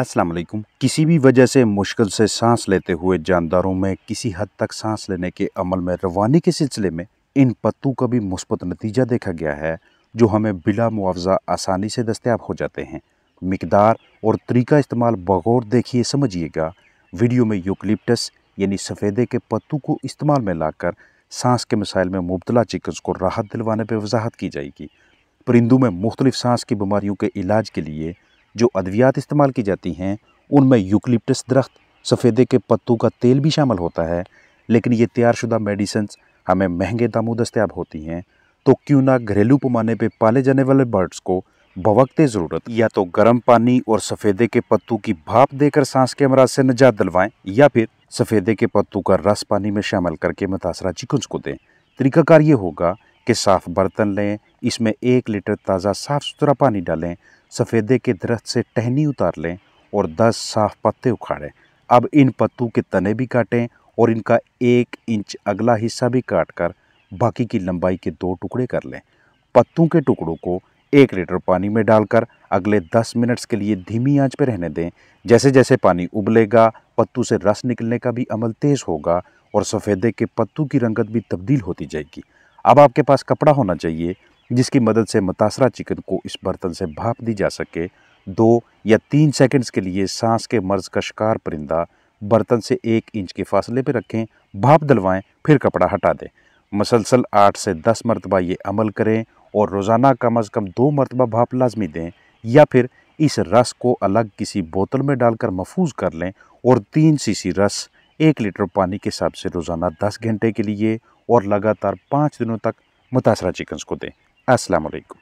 असलम किसी भी वजह से मुश्किल से सांस लेते हुए जानदारों में किसी हद तक सांस लेने के अमल में रवानी के सिलसिले में इन पत्तों का भी मुस्बत नतीजा देखा गया है जो हमें बिला मुआवजा आसानी से दस्तियाब हो जाते हैं मकदार और तरीका इस्तेमाल बगौर देखिए समझिएगा वीडियो में यूकलिप्टस यानी सफ़ेदे के पत्तों को इस्तेमाल में लाकर सांस के मसाइल में मुबतला चिकन्स को राहत दिलवाने पर वजाहत की जाएगी परिंदों में मुख्तलिफ सांस की बीमारियों के इलाज के लिए जो अद्वियात इस्तेमाल की जाती हैं उनमें यूकलिप्टस दरख्त सफ़ेदे के पत्तों का तेल भी शामिल होता है लेकिन ये तैयारशुदा मेडिसन हमें महंगे दामों दस्तियाब होती हैं तो क्यों ना घरेलू पैमाने पर पाले जाने वाले बर्ड्स को बवकते ज़रूरत या तो गर्म पानी और सफ़ेदे के पत्तों की भाप देकर सांस के अमराज से निजात दिलवाएं या फिर सफ़ेदे के पत्तों का रस पानी में शामिल करके मुतासरा चिकुंज को दें तरीकाकार ये होगा कि साफ़ बर्तन लें इसमें एक लीटर ताज़ा साफ़ सुथरा पानी डालें सफ़ेदे के दरख्त से टहनी उतार लें और दस साफ पत्ते उखाड़ें अब इन पत्तों के तने भी काटें और इनका एक इंच अगला हिस्सा भी काट कर बाकी की लंबाई के दो टुकड़े कर लें पत्तों के टुकड़ों को एक लीटर पानी में डालकर अगले दस मिनट्स के लिए धीमी आंच पर रहने दें जैसे जैसे पानी उबलेगा पत्तों से रस निकलने का भी अमल तेज़ होगा और सफ़ेदे के पत्तों की रंगत भी तब्दील होती जाएगी अब आपके पास कपड़ा होना चाहिए जिसकी मदद से मुतासर चिकन को इस बर्तन से भाप दी जा सके दो या तीन सेकंड्स के लिए सांस के मर्ज का शिकार परिंदा बर्तन से एक इंच के फासले पर रखें भाप दलवाएं फिर कपड़ा हटा दें मसलसल आठ से दस मरतबा ये अमल करें और रोज़ाना कम अज़ कम दो मरतबा भाप लाजमी दें या फिर इस रस को अलग किसी बोतल में डालकर महफूज कर लें और तीन सीसी रस एक लीटर पानी के हिसाब से रोज़ाना दस घंटे के लिए और लगातार पाँच दिनों तक मुतासरा चिकन्स को दें আসসালামু আলাইকুম